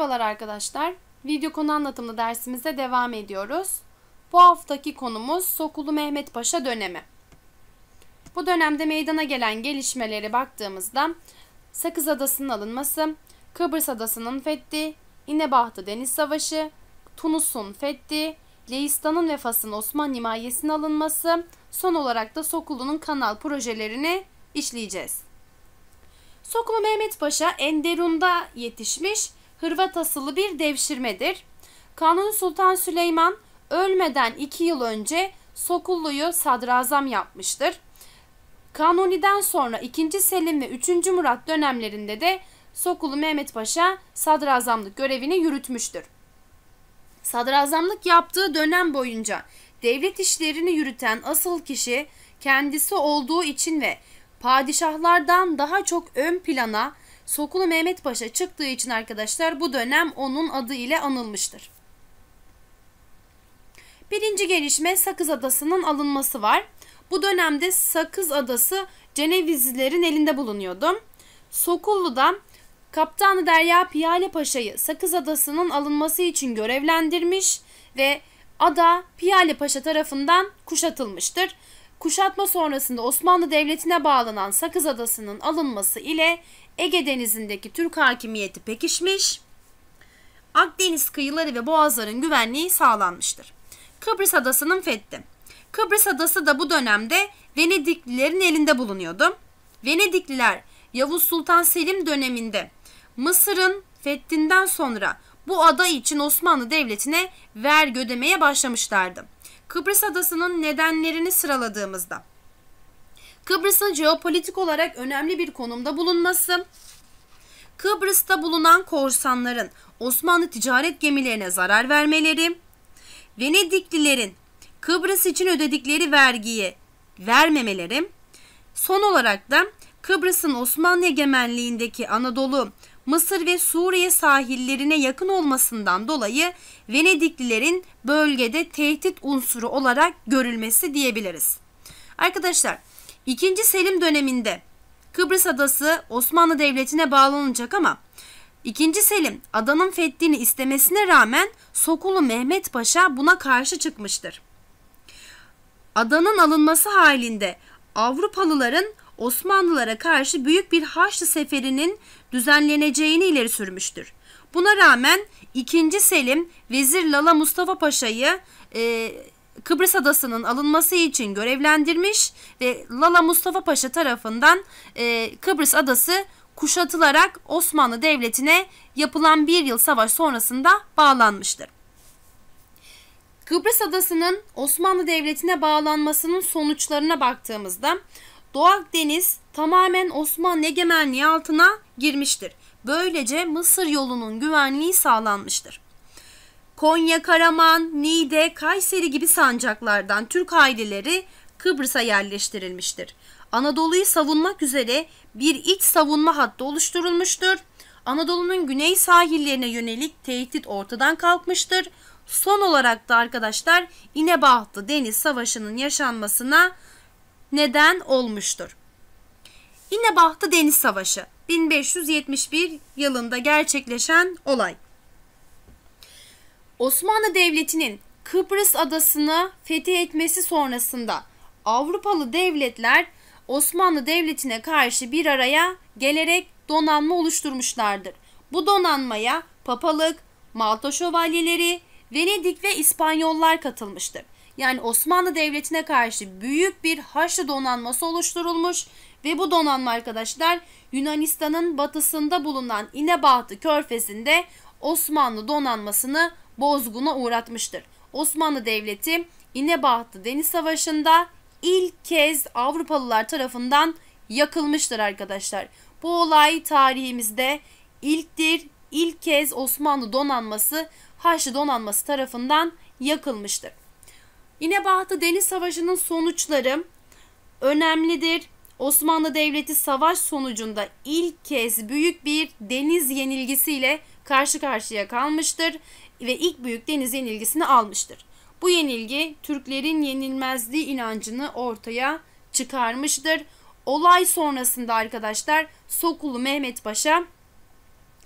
Merhabalar arkadaşlar. Video konu anlatımlı dersimize devam ediyoruz. Bu haftaki konumuz Sokulu Mehmet Paşa dönemi. Bu dönemde meydana gelen gelişmeleri baktığımızda Sakız Adası'nın alınması, Kıbrıs Adası'nın fethi, İnebahtı Deniz Savaşı, Tunus'un fethi, Leistan'ın ve Fas'ın Osmanlı himayesine alınması, son olarak da Sokulu'nun kanal projelerini işleyeceğiz. Sokulu Mehmet Paşa Enderun'da yetişmiş Hırvat asıllı bir devşirmedir. Kanuni Sultan Süleyman ölmeden 2 yıl önce Sokullu'yu sadrazam yapmıştır. Kanuni'den sonra 2. Selim ve 3. Murat dönemlerinde de Sokullu Mehmet Paşa sadrazamlık görevini yürütmüştür. Sadrazamlık yaptığı dönem boyunca devlet işlerini yürüten asıl kişi kendisi olduğu için ve padişahlardan daha çok ön plana Sokulu Mehmet Paşa çıktığı için arkadaşlar bu dönem onun adı ile anılmıştır. Birinci gelişme Sakız Adası'nın alınması var. Bu dönemde Sakız Adası Cenevizlilerin elinde bulunuyordu. Sokullu'da Kaptanı Derya Piyale Paşa'yı Sakız Adası'nın alınması için görevlendirmiş ve ada Piyale Paşa tarafından kuşatılmıştır kuşatma sonrasında Osmanlı Devleti'ne bağlanan Sakız Adası'nın alınması ile Ege Denizi'ndeki Türk hakimiyeti pekişmiş, Akdeniz kıyıları ve boğazların güvenliği sağlanmıştır. Kıbrıs Adası'nın fethi. Kıbrıs Adası da bu dönemde Venediklilerin elinde bulunuyordu. Venedikliler Yavuz Sultan Selim döneminde Mısır'ın fethinden sonra bu ada için Osmanlı Devleti'ne vergi ödemeye başlamışlardı. Kıbrıs adasının nedenlerini sıraladığımızda Kıbrıs'ın jeopolitik olarak önemli bir konumda bulunması, Kıbrıs'ta bulunan korsanların Osmanlı ticaret gemilerine zarar vermeleri, Venediklilerin Kıbrıs için ödedikleri vergiyi vermemeleri, son olarak da Kıbrıs'ın Osmanlı egemenliğindeki Anadolu Mısır ve Suriye sahillerine yakın olmasından dolayı Venediklilerin bölgede tehdit unsuru olarak görülmesi diyebiliriz. Arkadaşlar 2. Selim döneminde Kıbrıs adası Osmanlı Devleti'ne bağlanacak ama 2. Selim adanın fethini istemesine rağmen Sokulu Mehmet Paşa buna karşı çıkmıştır. Adanın alınması halinde Avrupalıların Osmanlılara karşı büyük bir Haçlı seferinin düzenleneceğini ileri sürmüştür. Buna rağmen 2. Selim Vezir Lala Mustafa Paşa'yı e, Kıbrıs adasının alınması için görevlendirmiş ve Lala Mustafa Paşa tarafından e, Kıbrıs adası kuşatılarak Osmanlı Devleti'ne yapılan bir yıl savaş sonrasında bağlanmıştır. Kıbrıs adasının Osmanlı Devleti'ne bağlanmasının sonuçlarına baktığımızda Doğu Akdeniz tamamen Osmanlı egemenliği altına girmiştir. Böylece Mısır yolunun güvenliği sağlanmıştır. Konya, Karaman, Niğde, Kayseri gibi sancaklardan Türk aileleri Kıbrıs'a yerleştirilmiştir. Anadolu'yu savunmak üzere bir iç savunma hattı oluşturulmuştur. Anadolu'nun güney sahillerine yönelik tehdit ortadan kalkmıştır. Son olarak da arkadaşlar İnebahtlı Deniz Savaşı'nın yaşanmasına neden olmuştur. İnebahtı Deniz Savaşı 1571 yılında gerçekleşen olay. Osmanlı Devleti'nin Kıbrıs adasını fethetmesi sonrasında Avrupalı devletler Osmanlı Devleti'ne karşı bir araya gelerek donanma oluşturmuşlardır. Bu donanmaya papalık, Malta şövalyeleri, Venedik ve İspanyollar katılmıştır yani Osmanlı Devleti'ne karşı büyük bir Haçlı donanması oluşturulmuş ve bu donanma arkadaşlar Yunanistan'ın batısında bulunan İnebahtı Körfezi'nde Osmanlı donanmasını bozguna uğratmıştır. Osmanlı Devleti İnebahtı Deniz Savaşı'nda ilk kez Avrupalılar tarafından yakılmıştır arkadaşlar. Bu olay tarihimizde ilktir. İlk kez Osmanlı donanması Haçlı donanması tarafından yakılmıştır. Yine İnebahtı Deniz Savaşı'nın sonuçları önemlidir. Osmanlı Devleti savaş sonucunda ilk kez büyük bir deniz yenilgisiyle karşı karşıya kalmıştır ve ilk büyük deniz yenilgisini almıştır. Bu yenilgi Türklerin yenilmezliği inancını ortaya çıkarmıştır. Olay sonrasında arkadaşlar Sokulu Mehmet Paşa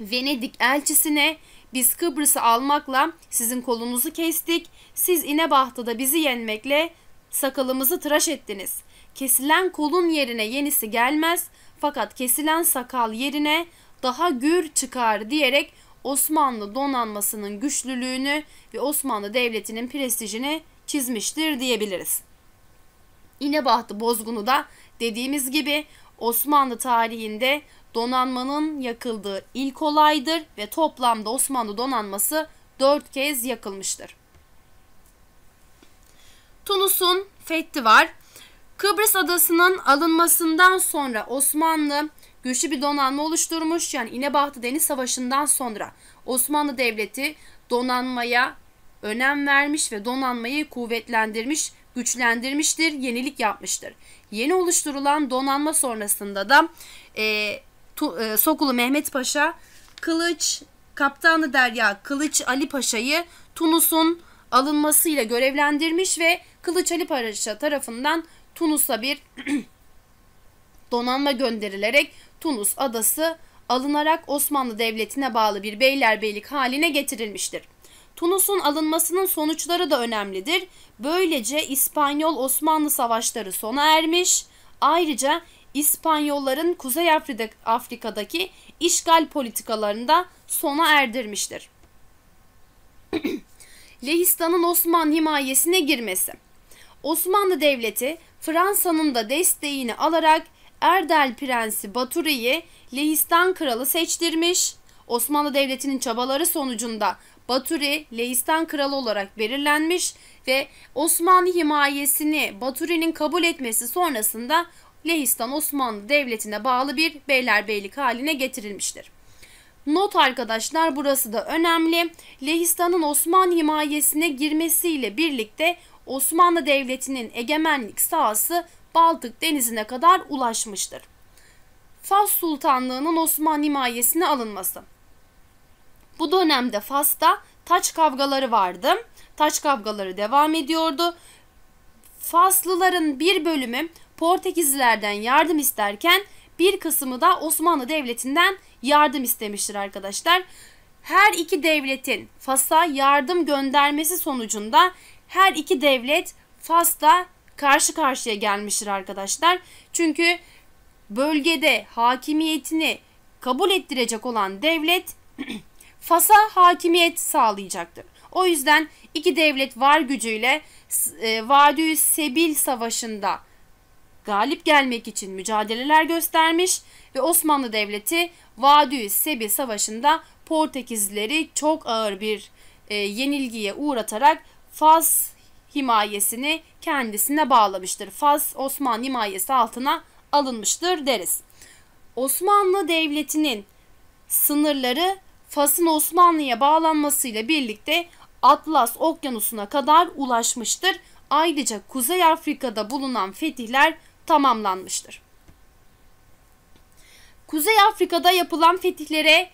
Venedik elçisine biz Kıbrıs'ı almakla sizin kolunuzu kestik. Siz İnebahtı'da bizi yenmekle sakalımızı tıraş ettiniz. Kesilen kolun yerine yenisi gelmez fakat kesilen sakal yerine daha gür çıkar diyerek Osmanlı donanmasının güçlülüğünü ve Osmanlı devletinin prestijini çizmiştir diyebiliriz. İnebahtı bozgunu da dediğimiz gibi Osmanlı tarihinde donanmanın yakıldığı ilk olaydır ve toplamda Osmanlı donanması 4 kez yakılmıştır. Tunus'un fethi var. Kıbrıs adasının alınmasından sonra Osmanlı güçlü bir donanma oluşturmuş. Yani İnebahtı Deniz Savaşı'ndan sonra Osmanlı Devleti donanmaya önem vermiş ve donanmayı kuvvetlendirmiş, güçlendirmiştir, yenilik yapmıştır. Yeni oluşturulan donanma sonrasında da e, tu, e, Sokulu Mehmet Paşa, Kılıç, Kaptanı Derya Kılıç Ali Paşa'yı Tunus'un alınmasıyla görevlendirmiş ve Kılıç Ali Paşa tarafından Tunus'a bir donanma gönderilerek Tunus adası alınarak Osmanlı Devleti'ne bağlı bir beylerbeyilik haline getirilmiştir. Tunus'un alınmasının sonuçları da önemlidir. Böylece İspanyol-Osmanlı savaşları sona ermiş. Ayrıca İspanyolların Kuzey Afrika'daki işgal politikalarını da sona erdirmiştir. Lehistan'ın Osmanlı himayesine girmesi. Osmanlı Devleti Fransa'nın da desteğini alarak Erdel Prensi Baturi'yi Lehistan Kralı seçtirmiş. Osmanlı Devleti'nin çabaları sonucunda Baturi Leistan kralı olarak belirlenmiş ve Osmanlı himayesini Baturi'nin kabul etmesi sonrasında Lehistan Osmanlı Devleti'ne bağlı bir beylerbeylik haline getirilmiştir. Not arkadaşlar burası da önemli. Lehistan'ın Osmanlı himayesine girmesiyle birlikte Osmanlı Devleti'nin egemenlik sahası Baltık Denizi'ne kadar ulaşmıştır. Fas Sultanlığı'nın Osmanlı himayesine alınması bu dönemde Fas'ta taç kavgaları vardı. Taç kavgaları devam ediyordu. Faslıların bir bölümü Portekizlilerden yardım isterken bir kısmı da Osmanlı Devleti'nden yardım istemiştir arkadaşlar. Her iki devletin Fas'a yardım göndermesi sonucunda her iki devlet Fas'ta karşı karşıya gelmiştir arkadaşlar. Çünkü bölgede hakimiyetini kabul ettirecek olan devlet Fas'a hakimiyet sağlayacaktır. O yüzden iki devlet var gücüyle e, Vadü Sebil Savaşı'nda galip gelmek için mücadeleler göstermiş ve Osmanlı Devleti Vadü Sebil Savaşı'nda Portekizlileri çok ağır bir e, yenilgiye uğratarak Fas himayesini kendisine bağlamıştır. Fas Osmanlı himayesi altına alınmıştır deriz. Osmanlı Devleti'nin sınırları Fas'ın Osmanlı'ya bağlanmasıyla birlikte Atlas Okyanusu'na kadar ulaşmıştır. Ayrıca Kuzey Afrika'da bulunan fetihler tamamlanmıştır. Kuzey Afrika'da yapılan fetihlere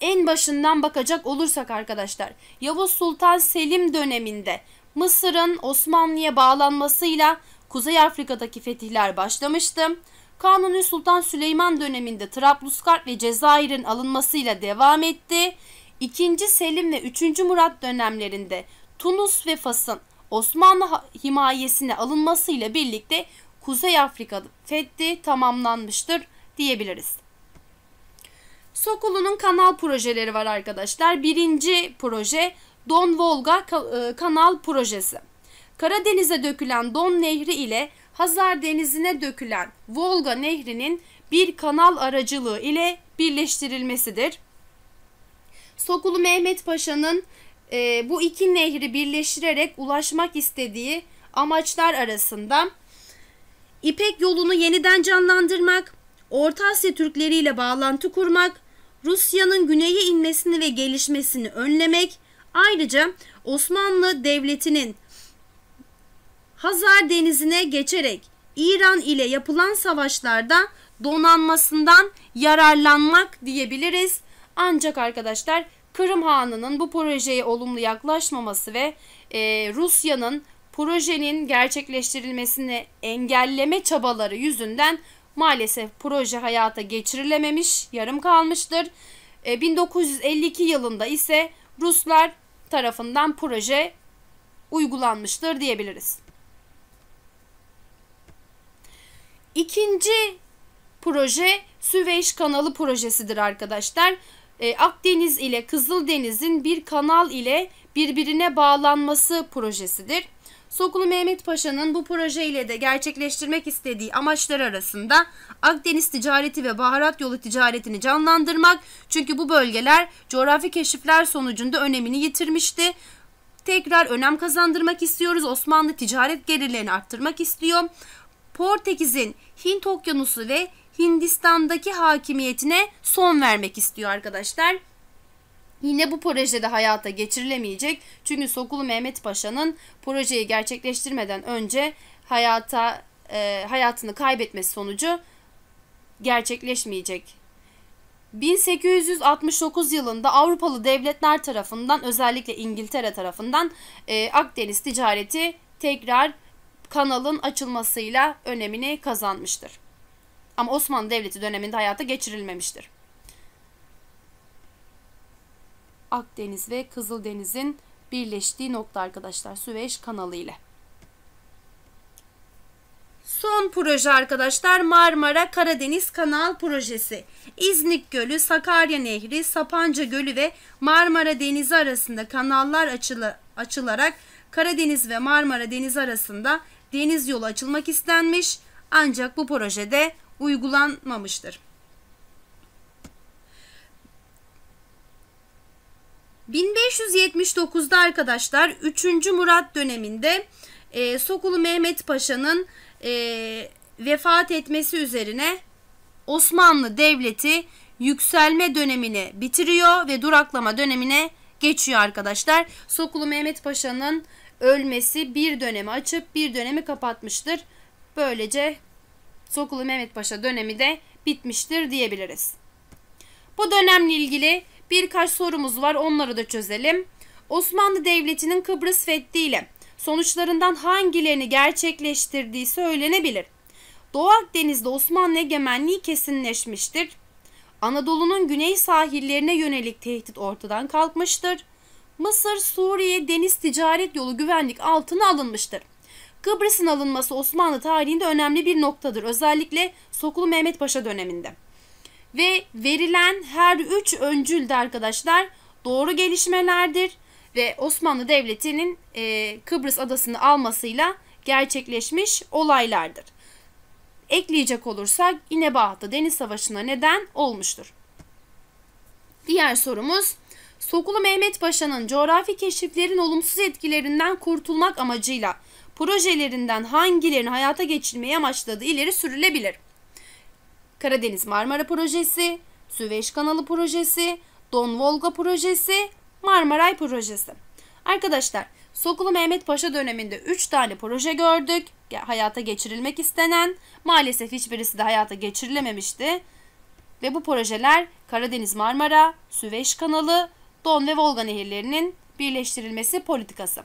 en başından bakacak olursak arkadaşlar Yavuz Sultan Selim döneminde Mısır'ın Osmanlı'ya bağlanmasıyla Kuzey Afrika'daki fetihler başlamıştı. Kanuni Sultan Süleyman döneminde Trablusgarp ve Cezayir'in alınmasıyla devam etti. 2. Selim ve 3. Murat dönemlerinde Tunus ve Fas'ın Osmanlı himayesine alınmasıyla birlikte Kuzey Afrika fethi tamamlanmıştır diyebiliriz. Sokolu'nun kanal projeleri var arkadaşlar. Birinci proje Don Volga e, kanal projesi. Karadeniz'e dökülen Don Nehri ile Hazar Denizi'ne dökülen Volga Nehri'nin bir kanal aracılığı ile birleştirilmesidir. Sokulu Mehmet Paşa'nın e, bu iki nehri birleştirerek ulaşmak istediği amaçlar arasında İpek yolunu yeniden canlandırmak, Orta Asya Türkleri ile bağlantı kurmak, Rusya'nın güneye inmesini ve gelişmesini önlemek, ayrıca Osmanlı Devleti'nin Hazar Denizi'ne geçerek İran ile yapılan savaşlarda donanmasından yararlanmak diyebiliriz. Ancak arkadaşlar Kırım Hanı'nın bu projeye olumlu yaklaşmaması ve e, Rusya'nın projenin gerçekleştirilmesini engelleme çabaları yüzünden maalesef proje hayata geçirilememiş, yarım kalmıştır. E, 1952 yılında ise Ruslar tarafından proje uygulanmıştır diyebiliriz. İkinci proje Süveyş Kanalı projesidir arkadaşlar. Ee, Akdeniz ile Kızıldeniz'in bir kanal ile birbirine bağlanması projesidir. Sokulu Mehmet Paşa'nın bu proje ile de gerçekleştirmek istediği amaçlar arasında Akdeniz ticareti ve baharat yolu ticaretini canlandırmak çünkü bu bölgeler coğrafi keşifler sonucunda önemini yitirmişti. Tekrar önem kazandırmak istiyoruz. Osmanlı ticaret gelirlerini arttırmak istiyor. Portekiz'in Hint Okyanusu ve Hindistan'daki hakimiyetine son vermek istiyor arkadaşlar. Yine bu projede hayata geçirilemeyecek. Çünkü Sokulu Mehmet Paşa'nın projeyi gerçekleştirmeden önce hayata e, hayatını kaybetmesi sonucu gerçekleşmeyecek. 1869 yılında Avrupalı devletler tarafından özellikle İngiltere tarafından e, Akdeniz ticareti tekrar kanalın açılmasıyla önemini kazanmıştır. Ama Osmanlı Devleti döneminde hayata geçirilmemiştir. Akdeniz ve Kızıldeniz'in birleştiği nokta arkadaşlar Süveyş kanalı ile. Son proje arkadaşlar Marmara Karadeniz Kanal Projesi. İznik Gölü, Sakarya Nehri, Sapanca Gölü ve Marmara Denizi arasında kanallar açılı, açılarak Karadeniz ve Marmara Denizi arasında deniz yolu açılmak istenmiş ancak bu projede uygulanmamıştır. 1579'da arkadaşlar 3. Murat döneminde e, Sokulu Mehmet Paşa'nın e, vefat etmesi üzerine Osmanlı Devleti yükselme dönemini bitiriyor ve duraklama dönemine geçiyor arkadaşlar. Sokulu Mehmet Paşa'nın ölmesi bir dönemi açıp bir dönemi kapatmıştır. Böylece Sokulu Mehmet Paşa dönemi de bitmiştir diyebiliriz. Bu dönemle ilgili birkaç sorumuz var onları da çözelim. Osmanlı Devleti'nin Kıbrıs fethiyle sonuçlarından hangilerini gerçekleştirdiği söylenebilir. Doğu Akdeniz'de Osmanlı egemenliği kesinleşmiştir. Anadolu'nun güney sahillerine yönelik tehdit ortadan kalkmıştır. Mısır, Suriye deniz ticaret yolu güvenlik altına alınmıştır. Kıbrıs'ın alınması Osmanlı tarihinde önemli bir noktadır. Özellikle Sokulu Mehmet Paşa döneminde. Ve verilen her üç öncül de arkadaşlar doğru gelişmelerdir. Ve Osmanlı Devleti'nin e, Kıbrıs adasını almasıyla gerçekleşmiş olaylardır. Ekleyecek olursak İnebağat'ta Deniz Savaşı'na neden olmuştur. Diğer sorumuz Sokulu Mehmet Paşa'nın coğrafi keşiflerin olumsuz etkilerinden kurtulmak amacıyla projelerinden hangilerini hayata geçirmeyi amaçladığı ileri sürülebilir. Karadeniz Marmara Projesi, Süveyş Kanalı Projesi, Don Volga Projesi, Marmaray Projesi. Arkadaşlar Sokulu Mehmet Paşa döneminde 3 tane proje gördük. Hayata geçirilmek istenen. Maalesef hiçbirisi de hayata geçirilememişti. Ve bu projeler Karadeniz Marmara, Süveyş Kanalı Don ve Volga nehirlerinin birleştirilmesi politikası.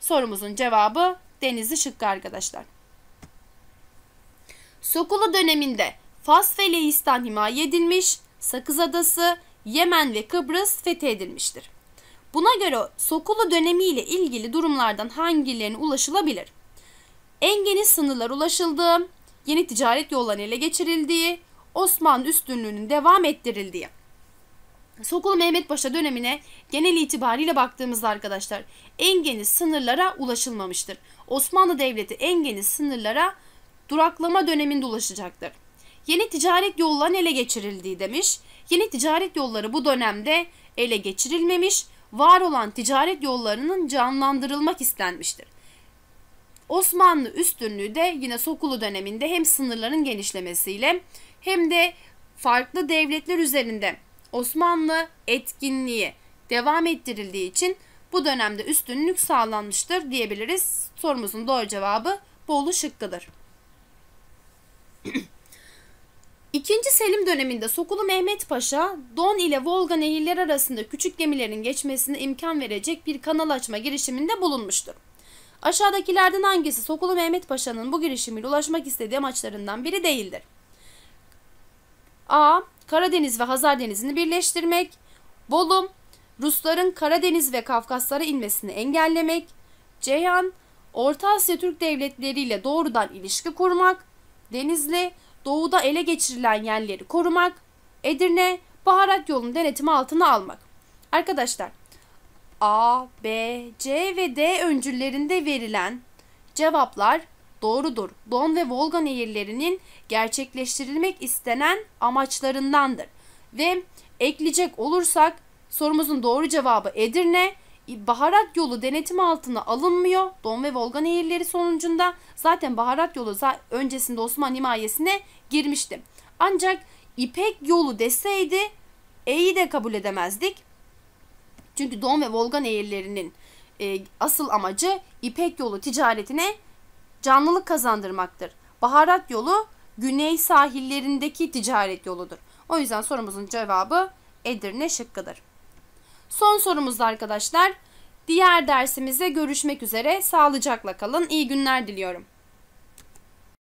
Sorumuzun cevabı denizli şıkkı arkadaşlar. Sokulu döneminde Fas ve Lehistan himaye edilmiş, Sakız Adası, Yemen ve Kıbrıs fethedilmiştir. Buna göre Sokulu dönemi ile ilgili durumlardan hangilerine ulaşılabilir? En geniş sınırlar ulaşıldığı, yeni ticaret yollarının ele geçirildiği, Osmanlı üstünlüğünün devam ettirildiği. Sokulu Mehmet Paşa dönemine genel itibariyle baktığımızda arkadaşlar en geniş sınırlara ulaşılmamıştır. Osmanlı Devleti en geniş sınırlara duraklama döneminde ulaşacaktır. Yeni ticaret yolları ele geçirildiği demiş. Yeni ticaret yolları bu dönemde ele geçirilmemiş, var olan ticaret yollarının canlandırılmak istenmiştir. Osmanlı üstünlüğü de yine Sokulu döneminde hem sınırların genişlemesiyle hem de farklı devletler üzerinde Osmanlı etkinliği devam ettirildiği için bu dönemde üstünlük sağlanmıştır diyebiliriz. Sorumuzun doğru cevabı Bolu şıkkıdır. İkinci Selim döneminde Sokulu Mehmet Paşa, Don ile Volga nehirleri arasında küçük gemilerin geçmesine imkan verecek bir kanal açma girişiminde bulunmuştur. Aşağıdakilerden hangisi Sokulu Mehmet Paşa'nın bu girişimiyle ulaşmak istediği amaçlarından biri değildir? A. Karadeniz ve Hazar Denizi'ni birleştirmek, Bolum, Rusların Karadeniz ve Kafkaslara inmesini engellemek, Ceyhan, Orta Asya Türk devletleri ile doğrudan ilişki kurmak, Denizli, doğuda ele geçirilen yerleri korumak, Edirne, baharat yolunu denetimi altına almak. Arkadaşlar, A, B, C ve D öncüllerinde verilen cevaplar doğrudur. Don ve Volga nehirlerinin gerçekleştirilmek istenen amaçlarındandır. Ve ekleyecek olursak sorumuzun doğru cevabı Edirne. Baharat yolu denetim altına alınmıyor. Don ve Volga nehirleri sonucunda zaten baharat yolu öncesinde Osmanlı himayesine girmişti. Ancak İpek yolu deseydi E'yi de kabul edemezdik. Çünkü Don ve Volga nehirlerinin e, asıl amacı İpek yolu ticaretine canlılık kazandırmaktır. Baharat yolu güney sahillerindeki ticaret yoludur. O yüzden sorumuzun cevabı Edirne şıkkıdır. Son sorumuzda arkadaşlar. Diğer dersimizde görüşmek üzere. Sağlıcakla kalın. İyi günler diliyorum.